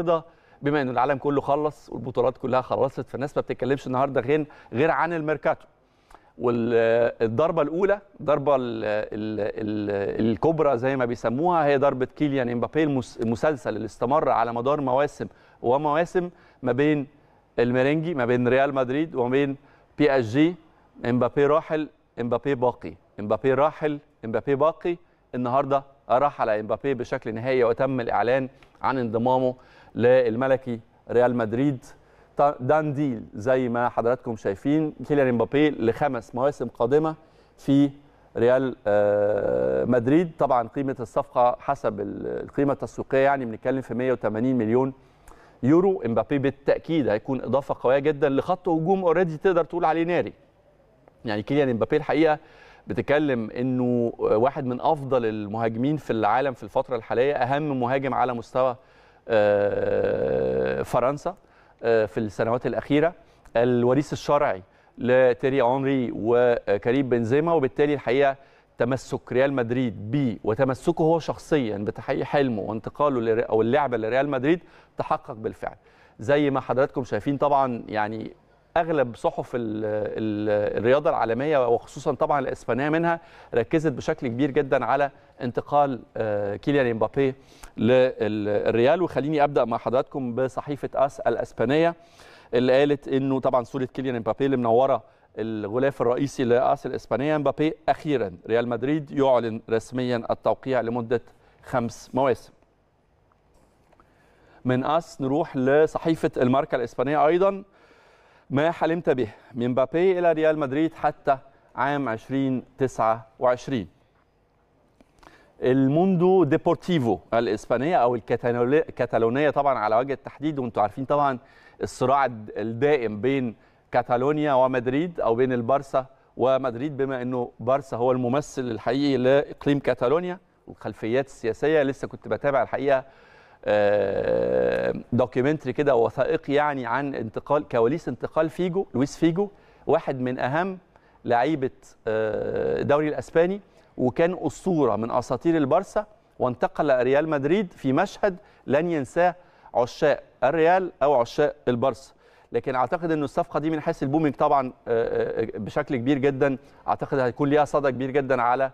النهارده بما انه العالم كله خلص والبطولات كلها خلصت فالناس ما بتتكلمش النهارده غير غير عن الميركاتو والضربه الاولى الضربه الكبرى زي ما بيسموها هي ضربه كيليان امبابي المسلسل اللي استمر على مدار مواسم ومواسم ما بين الميرينجي ما بين ريال مدريد وما بين بي اس جي امبابي راحل امبابي باقي امبابي راحل امبابي باقي النهارده رحل امبابي بشكل نهائي وتم الاعلان عن انضمامه للملكي ريال مدريد دان ديل زي ما حضراتكم شايفين كيليان امبابي لخمس مواسم قادمه في ريال آه، مدريد طبعا قيمه الصفقه حسب القيمه التسويقيه يعني بنتكلم في 180 مليون يورو امبابي بالتاكيد هيكون اضافه قويه جدا لخط هجوم اوريدي تقدر تقول عليه ناري يعني كيليان امبابي الحقيقه بتتكلم انه واحد من افضل المهاجمين في العالم في الفتره الحاليه اهم مهاجم على مستوى آه، فرنسا آه، في السنوات الاخيره الوريث الشرعي لتيري اونري وكريم بنزيما وبالتالي الحقيقه تمسك ريال مدريد ب وتمسكه هو شخصيا بتحقيق حلمه وانتقاله او اللعبه لريال مدريد تحقق بالفعل زي ما حضراتكم شايفين طبعا يعني اغلب صحف الرياضه العالميه وخصوصا طبعا الاسبانيه منها ركزت بشكل كبير جدا على انتقال آه، كيليان امبابي للريال وخليني ابدا مع حضراتكم بصحيفه اس الاسبانيه اللي قالت انه طبعا صوره كيليان امبابي اللي منوره الغلاف الرئيسي لاس الاسبانيه امبابي اخيرا ريال مدريد يعلن رسميا التوقيع لمده خمس مواسم من اس نروح لصحيفه الماركه الاسبانيه ايضا ما حلمت به من بابي إلى ريال مدريد حتى عام 2029 الموندو ديبورتيفو الإسبانية أو الكتالونية طبعا على وجه التحديد وانتم عارفين طبعا الصراع الدائم بين كاتالونيا ومدريد أو بين البارسا ومدريد بما أنه بارسا هو الممثل الحقيقي لإقليم كاتالونيا والخلفيات السياسية لسه كنت بتابع الحقيقة دوكيومنتري آه، كده وثائقي يعني عن انتقال كواليس انتقال فيجو لويس فيجو واحد من اهم لعيبه آه، الدوري الاسباني وكان اسطوره من اساطير البارسا وانتقل ريال مدريد في مشهد لن ينساه عشاق الريال او عشاق البارسا لكن اعتقد ان الصفقه دي من حيث البومينج طبعا آه، بشكل كبير جدا اعتقد هيكون ليها صدى كبير جدا على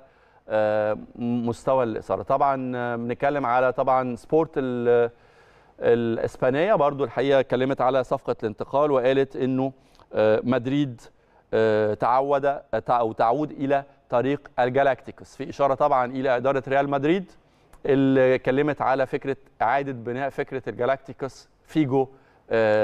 آه، مستوى الاثاره طبعا آه، بنتكلم على طبعا سبورت آه، الاسبانيه برضو الحقيقه اتكلمت على صفقه الانتقال وقالت انه مدريد تعود او تعود الى طريق الجالاكتيكوس في اشاره طبعا الى اداره ريال مدريد اللي اتكلمت على فكره اعاده بناء فكره الجالاكتيكوس فيجو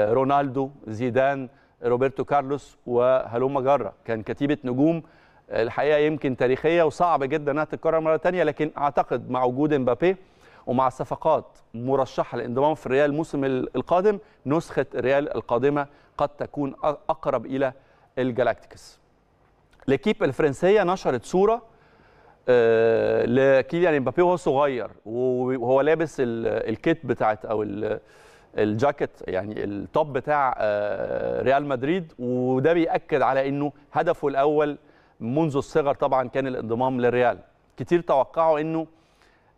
رونالدو زيدان روبرتو كارلوس وهلوم جره كان كتيبه نجوم الحقيقه يمكن تاريخيه وصعب جدا انها تتكرر مره ثانيه لكن اعتقد مع وجود امبابي ومع صفقات مرشحه للانضمام في الريال الموسم القادم نسخه الريال القادمه قد تكون اقرب الى الجالاكتيكس. ليكيب الفرنسيه نشرت صوره آه، لكيليان امبابي وهو صغير وهو لابس الكيت بتاعت او الجاكيت يعني التوب بتاع آه، ريال مدريد وده بيأكد على انه هدفه الاول منذ الصغر طبعا كان الانضمام للريال كتير توقعوا انه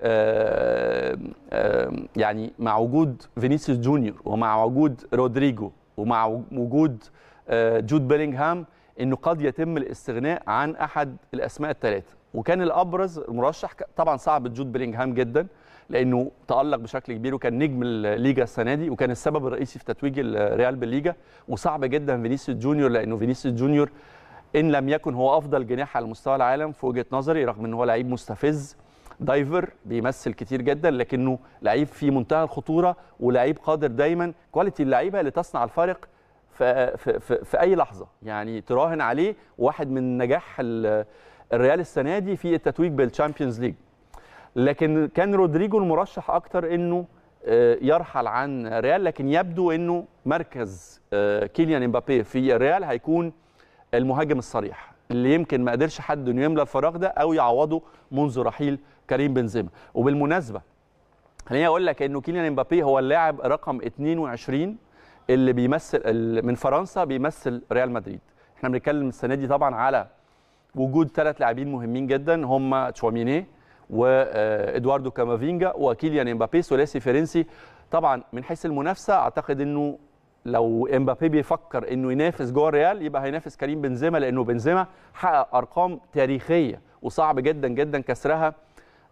آه، آه، يعني مع وجود فينيسيوس جونيور ومع وجود رودريجو ومع وجود آه، جود بيلينغهام انه قد يتم الاستغناء عن احد الاسماء الثلاثه وكان الابرز المرشح طبعا صعب جود بيلينغهام جدا لانه تالق بشكل كبير وكان نجم الليجا السنه دي وكان السبب الرئيسي في تتويج الريال بالليجا وصعب جدا فينيسيوس جونيور لانه فينيسيوس جونيور ان لم يكن هو افضل جناح على مستوى العالم في وجهه نظري رغم ان هو لعيب مستفز دايفر بيمثل كتير جدا لكنه لعيب في منتهى الخطوره ولعيب قادر دايما كواليتي اللعيبه اللي تصنع الفارق في, في, في, في اي لحظه يعني تراهن عليه واحد من نجاح الريال السنه دي في التتويج بالتشامبيونز ليج لكن كان رودريجو المرشح اكتر انه آه، يرحل عن ريال لكن يبدو انه مركز آه، كيليان امبابي في ريال هيكون المهاجم الصريح اللي يمكن ما قدرش حد انه يملى الفراغ ده او يعوضه منذ رحيل كريم بنزيما وبالمناسبه خليني اقول لك انه كيليان امبابي هو اللاعب رقم 22 اللي بيمثل من فرنسا بيمثل ريال مدريد احنا بنتكلم السنه دي طبعا على وجود ثلاث لاعبين مهمين جدا هم تشواميني وادواردو آه، كامافينجا وكيليان امبابي ثلاثي فرنسي طبعا من حيث المنافسه اعتقد انه لو امبابي بيفكر انه ينافس جوه الريال يبقى هينافس كريم بنزيما لانه بنزيما حقق ارقام تاريخيه وصعب جدا جدا كسرها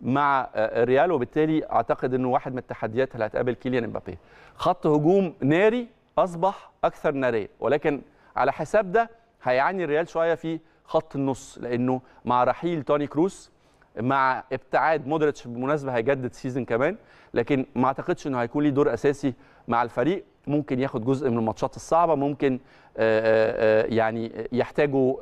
مع آه، الريال وبالتالي اعتقد انه واحد من التحديات اللي هتقابل كيليان امبابي خط هجوم ناري اصبح اكثر ناريه ولكن على حساب ده هيعاني الريال شويه في خط النص لانه مع رحيل توني كروس مع ابتعاد مودريتش بالمناسبه هيجدد سيزون كمان لكن ما اعتقدش انه هيكون ليه دور اساسي مع الفريق ممكن ياخد جزء من الماتشات الصعبه ممكن آه، آه، آه، يعني يحتاجوا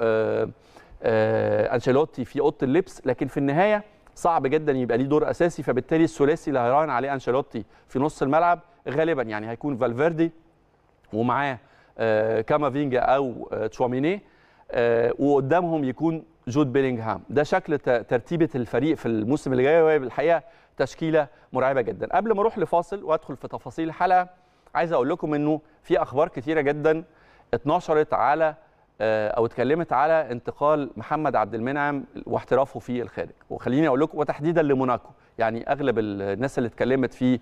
انشيلوتي في اوضه اللبس لكن في النهايه صعب جدا يبقى ليه دور اساسي فبالتالي الثلاثي اللي هيراهن عليه انشيلوتي في نص الملعب غالبا يعني هيكون فالفيردي ومعاه كامافينجا او تشواميني وقدامهم يكون جود بيلينغهام ده شكل ترتيبه الفريق في الموسم اللي جاي وهي بالحقيقه تشكيله مرعبه جدا قبل ما اروح لفاصل وادخل في تفاصيل الحلقه عايز اقول لكم انه في اخبار كثيره جدا اتنشرت على آه، او اتكلمت على انتقال محمد عبد المنعم واحترافه في الخارج وخليني اقول لكم وتحديدا لموناكو يعني اغلب الناس اللي اتكلمت في آه،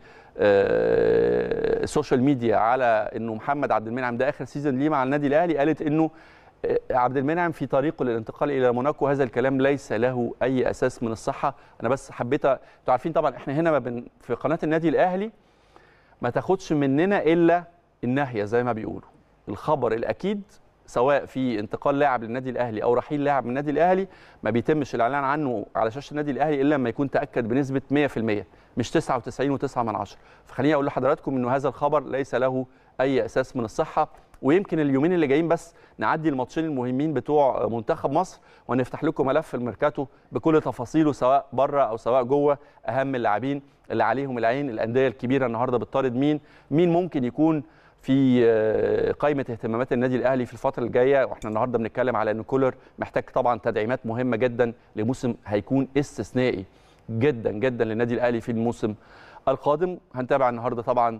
السوشيال ميديا على انه محمد عبد المنعم ده اخر سيزون ليه مع النادي الاهلي قالت انه آه، عبد المنعم في طريقه للانتقال الى موناكو هذا الكلام ليس له اي اساس من الصحه انا بس حبيت انتوا عارفين طبعا احنا هنا ما بن في قناه النادي الاهلي ما تاخدش مننا الا الناحيه زي ما بيقولوا الخبر الاكيد سواء في انتقال لاعب للنادي الاهلي او رحيل لاعب من النادي الاهلي ما بيتمش الاعلان عنه على شاشه النادي الاهلي الا لما يكون تاكد بنسبه 100% مش 99.9 فخليني اقول لحضراتكم انه هذا الخبر ليس له اي اساس من الصحه ويمكن اليومين اللي جايين بس نعدي الماتشين المهمين بتوع منتخب مصر ونفتح لكم ملف الميركاتو بكل تفاصيله سواء بره او سواء جوه اهم اللاعبين اللي عليهم العين الانديه الكبيره النهارده بتطارد مين مين ممكن يكون في آه، قائمه اهتمامات النادي الاهلي في الفتره الجايه واحنا النهارده بنتكلم على ان كولر محتاج طبعا تدعيمات مهمه جدا لموسم هيكون استثنائي جدا جدا للنادي الاهلي في الموسم القادم هنتابع النهارده طبعا